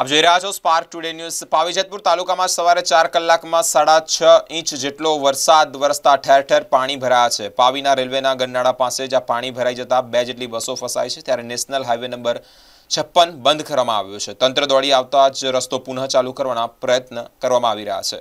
આપ જોઈ રહ્યા છો સ્પાર્ક ટુડે ન્યૂઝ પાવીજતપુર તાલુકામાં સવારે ચાર કલાકમાં સાડા છ ઇંચ જેટલો વરસાદ વરસતા ઠેર ઠેર પાણી ભરાયા છે પાવીના રેલવેના ગરનાળા પાસે જ્યાં પાણી ભરાઈ જતા બે જેટલી બસો ફસાય છે ત્યારે નેશનલ હાઈવે નંબર છપ્પન બંધ કરવામાં આવ્યો છે તંત્ર દોડી આવતા જ રસ્તો પુનઃ ચાલુ કરવાના પ્રયત્ન કરવામાં આવી રહ્યા છે